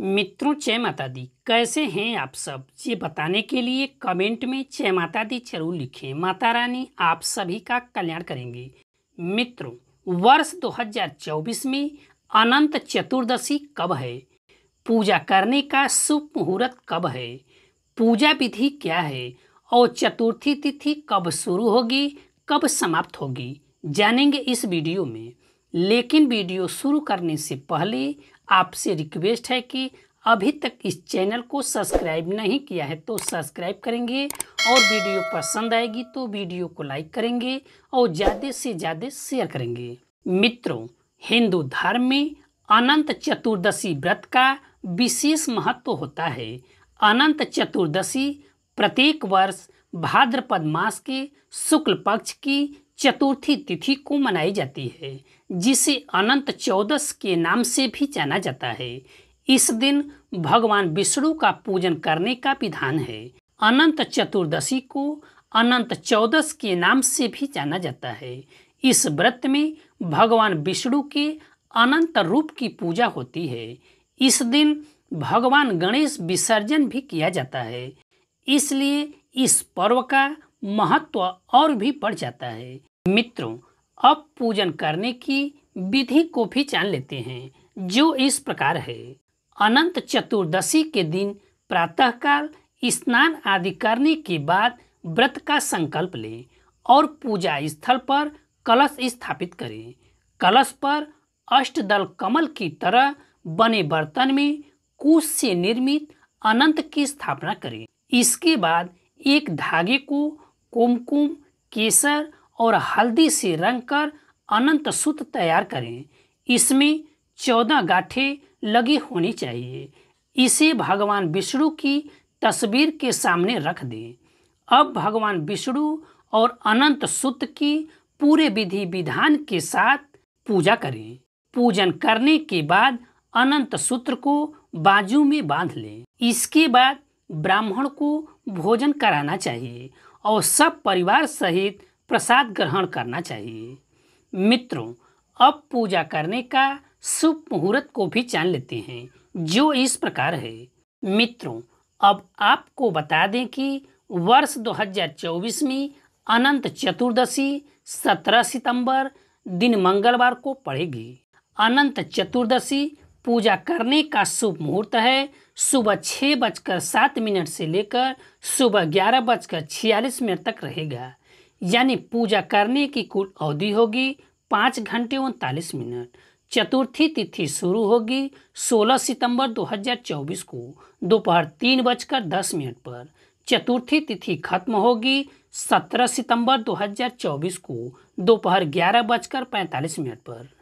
मित्रों जय माता दी कैसे हैं आप सब ये बताने के लिए कमेंट में जय माता दी जरूर लिखें माता रानी आप सभी का कल्याण करेंगे मित्रों वर्ष 2024 में अनंत चतुर्दशी कब है पूजा करने का शुभ मुहूर्त कब है पूजा विधि क्या है और चतुर्थी तिथि कब शुरू होगी कब समाप्त होगी जानेंगे इस वीडियो में लेकिन वीडियो शुरू करने से पहले आपसे रिक्वेस्ट है कि अभी तक इस चैनल को सब्सक्राइब नहीं किया है तो सब्सक्राइब करेंगे और वीडियो पसंद आएगी तो वीडियो को लाइक करेंगे और ज़्यादा से ज़्यादा शेयर करेंगे मित्रों हिंदू धर्म में अनंत चतुर्दशी व्रत का विशेष महत्व होता है अनंत चतुर्दशी प्रत्येक वर्ष भाद्रपद मास के शुक्ल पक्ष की चतुर्थी तिथि को मनाई जाती है जिसे अनंत चौदस के नाम से भी जाना जाता है इस दिन भगवान विष्णु का पूजन करने का विधान है अनंत चतुर्दशी को अनंत चौदस के नाम से भी जाना जाता है इस व्रत में भगवान विष्णु के अनंत रूप की पूजा होती है इस दिन भगवान गणेश विसर्जन भी किया जाता है इसलिए इस पर्व का महत्व और भी बढ़ जाता है मित्रों अब पूजन करने की विधि को भी जान लेते हैं जो इस प्रकार है अनंत चतुर्दशी के दिन प्रातःकाल स्नान आदि करने के बाद व्रत का संकल्प लें और पूजा स्थल पर कलश स्थापित करें कलश पर अष्टदल कमल की तरह बने बर्तन में कुश से निर्मित अनंत की स्थापना करें इसके बाद एक धागे को कुमकुम केसर और हल्दी से रंगकर अनंत सूत तैयार करें इसमें चौदह गाठे लगी होनी चाहिए इसे भगवान विष्णु की तस्वीर के सामने रख दें अब भगवान विष्णु और अनंत सूत की पूरे विधि विधान के साथ पूजा करें पूजन करने के बाद अनंत सूत्र को बाजू में बांध लें इसके बाद ब्राह्मण को भोजन कराना चाहिए और सब परिवार सहित प्रसाद ग्रहण करना चाहिए मित्रों अब पूजा करने का शुभ मुहूर्त को भी जान लेते हैं जो इस प्रकार है मित्रों अब आपको बता दें कि वर्ष 2024 में अनंत चतुर्दशी 17 सितंबर दिन मंगलवार को पड़ेगी अनंत चतुर्दशी पूजा करने का शुभ मुहूर्त है सुबह छः बजकर सात मिनट से लेकर सुबह ग्यारह बजकर छियालीस मिनट तक रहेगा यानी पूजा करने की कुल अवधि होगी पाँच घंटे उनतालीस मिनट चतुर्थी तिथि शुरू होगी 16 सितंबर 2024 को दोपहर तीन बजकर दस मिनट पर चतुर्थी तिथि खत्म होगी 17 सितंबर 2024 को दोपहर ग्यारह बजकर पैंतालीस मिनट पर